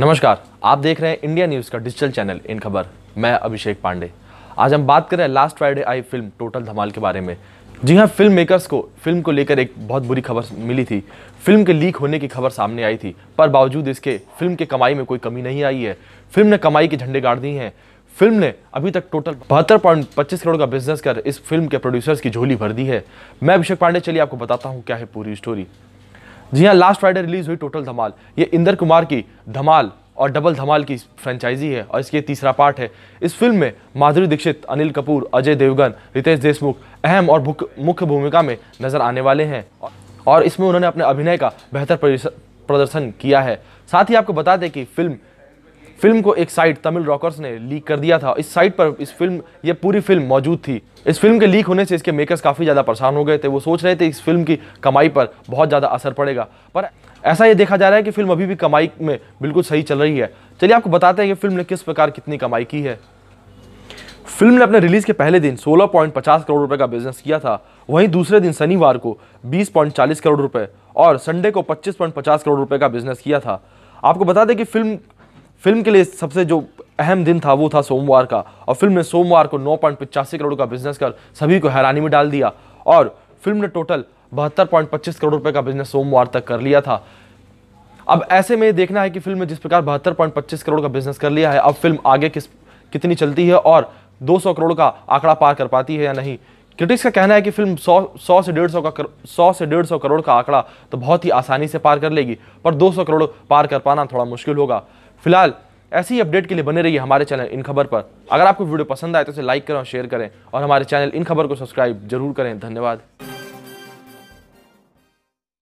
नमस्कार आप देख रहे हैं इंडिया न्यूज़ का डिजिटल चैनल इन खबर मैं अभिषेक पांडे आज हम बात कर रहे हैं लास्ट फ्राइडे आई फिल्म टोटल धमाल के बारे में जी हाँ फिल्म मेकर्स को फिल्म को लेकर एक बहुत बुरी खबर मिली थी फिल्म के लीक होने की खबर सामने आई थी पर बावजूद इसके फिल्म की कमाई में कोई कमी नहीं आई है फिल्म ने कमाई के झंडे गाड़ दिए हैं फिल्म ने अभी तक टोटल बहत्तर पॉइंट पच्चीस करोड़ का बिजनेस कर इस फिल्म के प्रोड्यूसर्स की झोली भर दी है मैं अभिषेक पांडे चलिए आपको बताता हूँ क्या है पूरी स्टोरी जी हाँ लास्ट फ्राइडे रिलीज हुई टोटल धमाल ये इंदर कुमार की धमाल और डबल धमाल की फ्रेंचाइजी है और इसके तीसरा पार्ट है इस फिल्म में माधुरी दीक्षित अनिल कपूर अजय देवगन रितेश देशमुख अहम और मुख्य भूमिका में नजर आने वाले हैं और इसमें उन्होंने अपने अभिनय का बेहतर प्रदर्शन किया है साथ ही आपको बता दें कि फिल्म फिल्म को एक साइट तमिल रॉकर्स ने लीक कर दिया था इस साइट पर इस फिल्म ये पूरी फिल्म मौजूद थी इस फिल्म के लीक होने से इसके मेकर्स काफ़ी ज़्यादा परेशान हो गए थे वो सोच रहे थे इस फिल्म की कमाई पर बहुत ज़्यादा असर पड़ेगा पर ऐसा ये देखा जा रहा है कि फिल्म अभी भी कमाई में बिल्कुल सही चल रही है चलिए आपको बताते हैं कि फिल्म ने किस प्रकार कितनी कमाई की है फिल्म ने अपने रिलीज के पहले दिन 16.50 करोड़ रुपए का बिजनेस किया था वहीं दूसरे दिन शनिवार को 20.40 करोड़ रुपए और संडे को 25.50 करोड़ रुपए का बिजनेस किया था आपको बता दें कि फिल्म फिल्म के लिए सबसे जो अहम दिन था वो था सोमवार का और फिल्म ने सोमवार को नौ पॉइंट पिचासी करोड़ का बिजनेस कर सभी को हैरानी में डाल दिया और फिल्म ने टोटल बहत्तर पॉइंट पच्चीस करोड़ रुपए का बिजनेस सोमवार तक कर लिया था अब ऐसे में देखना है कि फिल्म ने जिस प्रकार बहत्तर पॉइंट पच्चीस करोड़ का बिजनेस कर लिया है अब फिल्म आगे किस कितनी चलती है और 200 करोड़ का आंकड़ा पार कर पाती है या नहीं क्रिटिक्स का कहना है कि फिल्म 100 सौ से डेढ़ सौ का सौ से डेढ़ सौ करोड़ का आंकड़ा तो बहुत ही आसानी से पार कर लेगी पर 200 करोड़ पार कर पाना थोड़ा मुश्किल होगा फिलहाल ऐसी ही अपडेट के लिए बने रहिए हमारे चैनल इन खबर पर अगर आपको वीडियो पसंद आए तो इसे लाइक करें और शेयर करें और हमारे चैनल इन खबर को सब्सक्राइब जरूर करें धन्यवाद